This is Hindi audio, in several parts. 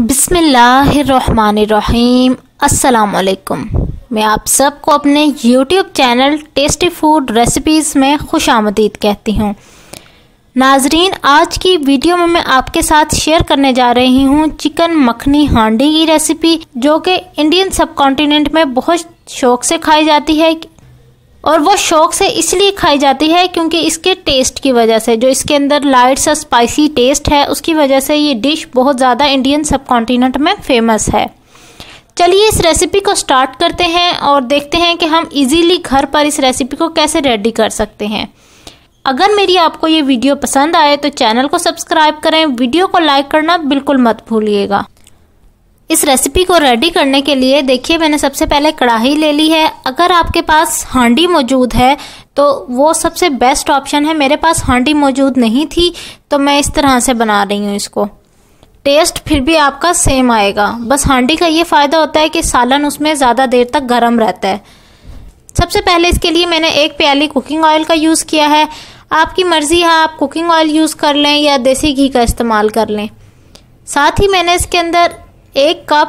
बिसमीम् अल्लाम मैं आप सबको अपने YouTube channel tasty food recipes में खुश आमदीद कहती हूँ नाजरीन आज की वीडियो में मैं आपके साथ शेयर करने जा रही हूँ चिकन मखनी हांडी की रेसिपी जो कि इंडियन सब में बहुत शौक से खाई जाती है और वो शौक से इसलिए खाई जाती है क्योंकि इसके टेस्ट की वजह से जो इसके अंदर लाइट सा स्पाइसी टेस्ट है उसकी वजह से ये डिश बहुत ज़्यादा इंडियन सब कॉन्टीनेंट में फेमस है चलिए इस रेसिपी को स्टार्ट करते हैं और देखते हैं कि हम इजीली घर पर इस रेसिपी को कैसे रेडी कर सकते हैं अगर मेरी आपको ये वीडियो पसंद आए तो चैनल को सब्सक्राइब करें वीडियो को लाइक करना बिल्कुल मत भूलिएगा इस रेसिपी को रेडी करने के लिए देखिए मैंने सबसे पहले कढ़ाई ले ली है अगर आपके पास हांडी मौजूद है तो वो सबसे बेस्ट ऑप्शन है मेरे पास हांडी मौजूद नहीं थी तो मैं इस तरह से बना रही हूँ इसको टेस्ट फिर भी आपका सेम आएगा बस हांडी का ये फ़ायदा होता है कि सालन उसमें ज़्यादा देर तक गर्म रहता है सबसे पहले इसके लिए मैंने एक प्याली कुकिंग ऑयल का यूज़ किया है आपकी मर्ज़ी है आप कुकिंग ऑयल यूज़ कर लें या देसी घी का इस्तेमाल कर लें साथ ही मैंने इसके अंदर एक कप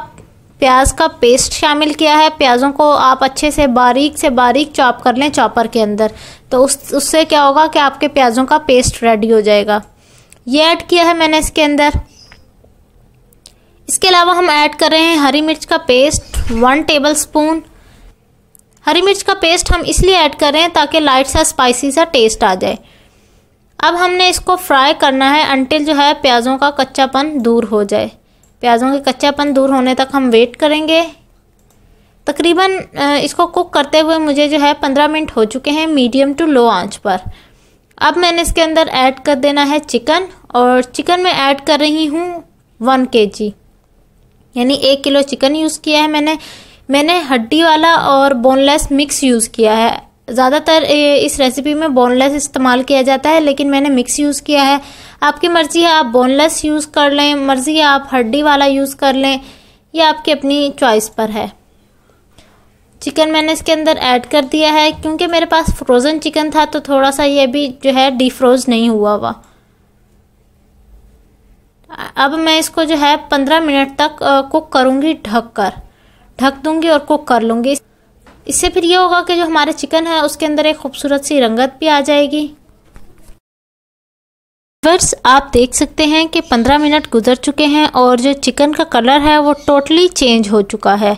प्याज का पेस्ट शामिल किया है प्याज़ों को आप अच्छे से बारीक से बारीक चॉप कर लें चॉपर के अंदर तो उस उससे क्या होगा कि आपके प्याज़ों का पेस्ट रेडी हो जाएगा ये ऐड किया है मैंने इसके अंदर इसके अलावा हम ऐड कर रहे हैं हरी मिर्च का पेस्ट वन टेबल स्पून हरी मिर्च का पेस्ट हम इसलिए ऐड कर रहे हैं ताकि लाइट सा स्पाइसी सा टेस्ट आ जाए अब हमने इसको फ्राई करना है अंटिल जो है प्याज़ों का कच्चापन दूर हो जाए प्याज़ों के कच्चापन दूर होने तक हम वेट करेंगे तकरीबन इसको कुक करते हुए मुझे जो है पंद्रह मिनट हो चुके हैं मीडियम टू लो आंच पर अब मैंने इसके अंदर ऐड कर देना है चिकन और चिकन में ऐड कर रही हूँ वन के जी यानी एक किलो चिकन यूज़ किया है मैंने मैंने हड्डी वाला और बोनलेस मिक्स यूज़ किया है ज़्यादातर इस रेसिपी में बोनलेस इस्तेमाल किया जाता है लेकिन मैंने मिक्स यूज़ किया है आपकी मर्ज़ी है आप बोनलेस यूज़ कर लें मर्ज़ी है आप हड्डी वाला यूज़ कर लें ये आपकी अपनी चॉइस पर है चिकन मैंने इसके अंदर ऐड कर दिया है क्योंकि मेरे पास फ्रोज़न चिकन था तो थोड़ा सा ये भी जो है डिफ्रोज़ नहीं हुआ हुआ अब मैं इसको जो है पंद्रह मिनट तक कुक करूँगी ढक कर ढक दूँगी और कुक कर लूँगी इससे फिर ये होगा कि जो हमारे चिकन है उसके अंदर एक खूबसूरत सी रंगत भी आ जाएगी वर्स आप देख सकते हैं कि 15 मिनट गुजर चुके हैं और जो चिकन का कलर है वो टोटली चेंज हो चुका है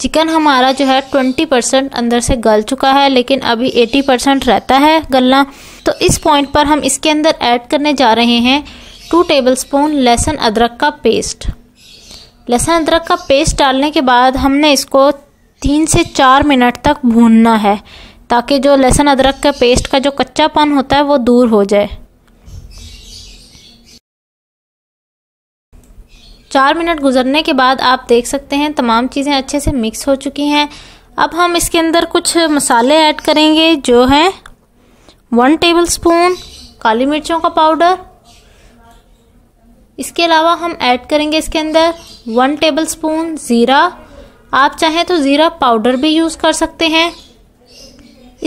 चिकन हमारा जो है 20 परसेंट अंदर से गल चुका है लेकिन अभी 80 परसेंट रहता है गलना तो इस पॉइंट पर हम इसके अंदर ऐड करने जा रहे हैं टू टेबल स्पून लहसुन अदरक का पेस्ट लहसुन अदरक का पेस्ट डालने के बाद हमने इसको तीन से चार मिनट तक भूनना है ताकि जो लहसुन अदरक का पेस्ट का जो कच्चापन होता है वो दूर हो जाए चार मिनट गुजरने के बाद आप देख सकते हैं तमाम चीज़ें अच्छे से मिक्स हो चुकी हैं अब हम इसके अंदर कुछ मसाले ऐड करेंगे जो हैं वन टेबल स्पून काली मिर्चों का पाउडर इसके अलावा हम ऐड करेंगे इसके अंदर वन टेबल स्पून ज़ीरा आप चाहें तो ज़ीरा पाउडर भी यूज़ कर सकते हैं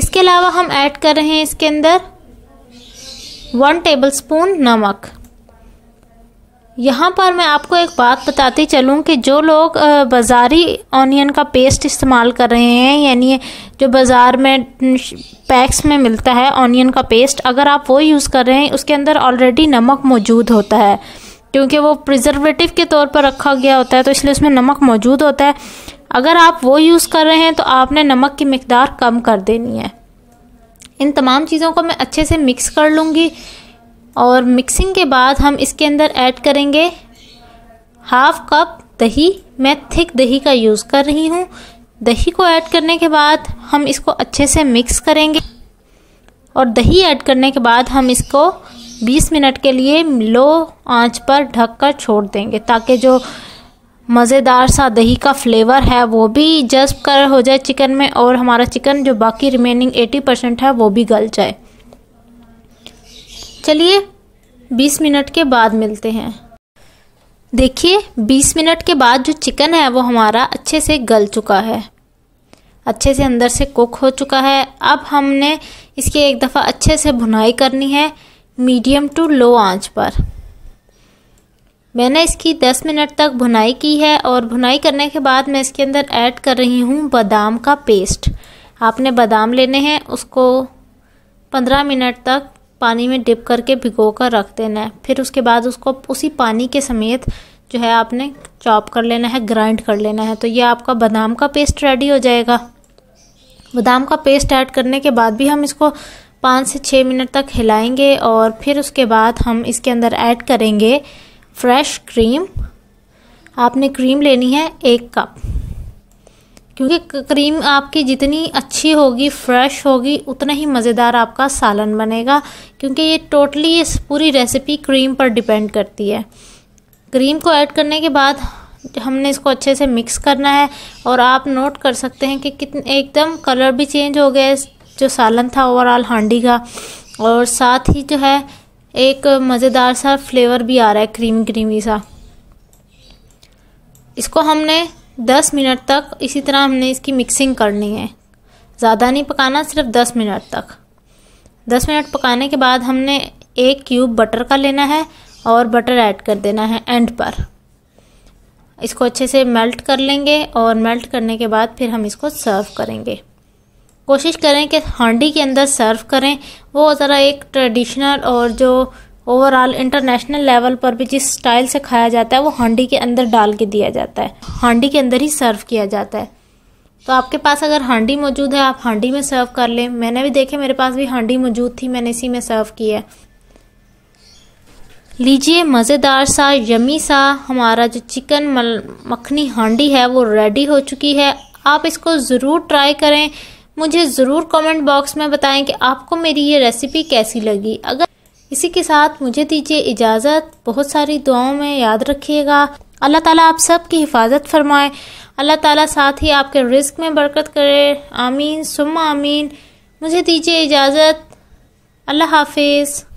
इसके अलावा हम ऐड कर रहे हैं इसके अंदर वन टेबल स्पून नमक यहाँ पर मैं आपको एक बात बताती चलूँ कि जो लोग बाज़ारी ऑनियन का पेस्ट इस्तेमाल कर रहे हैं यानी जो बाज़ार में पैक्स में मिलता है ऑनियन का पेस्ट अगर आप वो यूज़ कर रहे हैं उसके अंदर ऑलरेडी नमक मौजूद होता है क्योंकि वो प्रिजर्वेटिव के तौर पर रखा गया होता है तो इसलिए उसमें नमक मौजूद होता है अगर आप वो यूज़ कर रहे हैं तो आपने नमक की मकदार कम कर देनी है इन तमाम चीज़ों को मैं अच्छे से मिक्स कर लूँगी और मिक्सिंग के बाद हम इसके अंदर ऐड करेंगे हाफ कप दही मैं थिक दही का यूज़ कर रही हूँ दही को ऐड करने के बाद हम इसको अच्छे से मिक्स करेंगे और दही ऐड करने के बाद हम इसको 20 मिनट के लिए लो आंच पर ढककर छोड़ देंगे ताकि जो मज़ेदार सा दही का फ्लेवर है वो भी जज्ब कर हो जाए चिकन में और हमारा चिकन जो बाकी रिमेनिंग 80 परसेंट है वो भी गल जाए चलिए 20 मिनट के बाद मिलते हैं देखिए 20 मिनट के बाद जो चिकन है वो हमारा अच्छे से गल चुका है अच्छे से अंदर से कुक हो चुका है अब हमने इसके एक दफ़ा अच्छे से भुनाई करनी है मीडियम टू लो आंच पर मैंने इसकी 10 मिनट तक भुनाई की है और भुनाई करने के बाद मैं इसके अंदर ऐड कर रही हूँ बादाम का पेस्ट आपने बादाम लेने हैं उसको 15 मिनट तक पानी में डिप करके भिगो कर रख देना है फिर उसके बाद उसको उसी पानी के समेत जो है आपने चॉप कर लेना है ग्राइंड कर लेना है तो ये आपका बादाम का पेस्ट रेडी हो जाएगा बादाम का पेस्ट ऐड करने के बाद भी हम इसको पाँच से छः मिनट तक हिलाएंगे और फिर उसके बाद हम इसके अंदर ऐड करेंगे फ्रेश क्रीम आपने क्रीम लेनी है एक कप क्योंकि क्रीम आपकी जितनी अच्छी होगी फ्रेश होगी उतना ही मज़ेदार आपका सालन बनेगा क्योंकि ये टोटली इस पूरी रेसिपी क्रीम पर डिपेंड करती है क्रीम को ऐड करने के बाद हमने इसको अच्छे से मिक्स करना है और आप नोट कर सकते हैं कि कितने एकदम कलर भी चेंज हो गया जो सालन था ओवरऑल हांडी का और साथ ही जो है एक मज़ेदार सा फ्लेवर भी आ रहा है क्रीम क्रीमी सा इसको हमने दस मिनट तक इसी तरह हमने इसकी मिक्सिंग करनी है ज़्यादा नहीं पकाना सिर्फ दस मिनट तक दस मिनट पकाने के बाद हमने एक क्यूब बटर का लेना है और बटर ऐड कर देना है एंड पर इसको अच्छे से मेल्ट कर लेंगे और मेल्ट करने के बाद फिर हम इसको सर्व करेंगे कोशिश करें कि हांडी के अंदर सर्व करें वो ज़रा एक ट्रेडिशनल और जो ओवरऑल इंटरनेशनल लेवल पर भी जिस स्टाइल से खाया जाता है वो हांडी के अंदर डाल के दिया जाता है हांडी के अंदर ही सर्व किया जाता है तो आपके पास अगर हांडी मौजूद है आप हांडी में सर्व कर लें मैंने भी देखे मेरे पास भी हांडी मौजूद थी मैंने इसी में सर्व किया लीजिए मज़ेदार सा यमी सा हमारा जो चिकन मल, मखनी हांडी है वो रेडी हो चुकी है आप इसको ज़रूर ट्राई करें मुझे ज़रूर कमेंट बॉक्स में बताएं कि आपको मेरी ये रेसिपी कैसी लगी अगर इसी के साथ मुझे दीजिए इजाज़त बहुत सारी दुआओं में याद रखिएगा अल्लाह ताला आप सब की हिफाजत फरमाए अल्लाह ताला साथ ही आपके रिस्क में बरकत करे आमीन सुम आमीन मुझे दीजिए इजाज़त अल्लाह हाफिज़